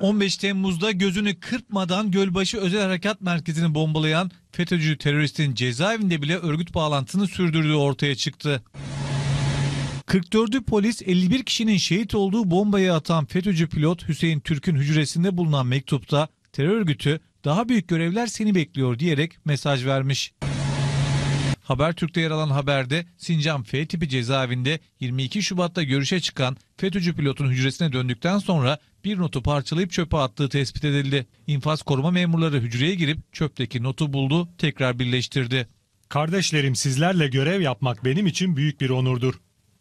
15 Temmuz'da gözünü kırpmadan Gölbaşı Özel Harekat Merkezi'ni bombalayan FETÖ'cü teröristin cezaevinde bile örgüt bağlantısını sürdürdüğü ortaya çıktı. 44'ü polis 51 kişinin şehit olduğu bombayı atan FETÖ'cü pilot Hüseyin Türk'ün hücresinde bulunan mektupta terör örgütü daha büyük görevler seni bekliyor diyerek mesaj vermiş. Habertürk'te yer alan haberde Sincan F tipi cezaevinde 22 Şubat'ta görüşe çıkan FETÖ'cü pilotun hücresine döndükten sonra bir notu parçalayıp çöpe attığı tespit edildi. İnfaz koruma memurları hücreye girip çöpteki notu buldu, tekrar birleştirdi. Kardeşlerim sizlerle görev yapmak benim için büyük bir onurdur.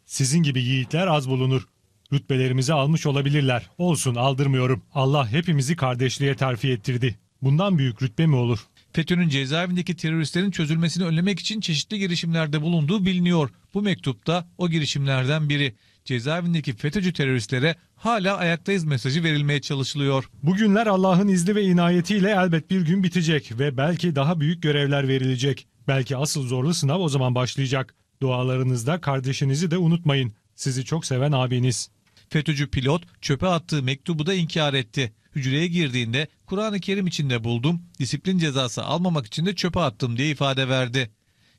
Sizin gibi yiğitler az bulunur. Rütbelerimizi almış olabilirler. Olsun aldırmıyorum. Allah hepimizi kardeşliğe terfi ettirdi. Bundan büyük rütbe mi olur? FETÖ'nün cezaevindeki teröristlerin çözülmesini önlemek için çeşitli girişimlerde bulunduğu biliniyor. Bu mektupta o girişimlerden biri. Cezaevindeki FETÖ'cü teröristlere hala ayaktayız mesajı verilmeye çalışılıyor. Bugünler Allah'ın izni ve inayetiyle elbet bir gün bitecek ve belki daha büyük görevler verilecek. Belki asıl zorlu sınav o zaman başlayacak. Dualarınızda kardeşinizi de unutmayın. Sizi çok seven abiniz. FETÖ'cü pilot çöpe attığı mektubu da inkar etti hücreye girdiğinde Kur'an-ı Kerim içinde buldum, disiplin cezası almamak için de çöpe attım diye ifade verdi.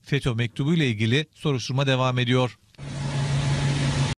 FETÖ mektubu ile ilgili soruşturma devam ediyor.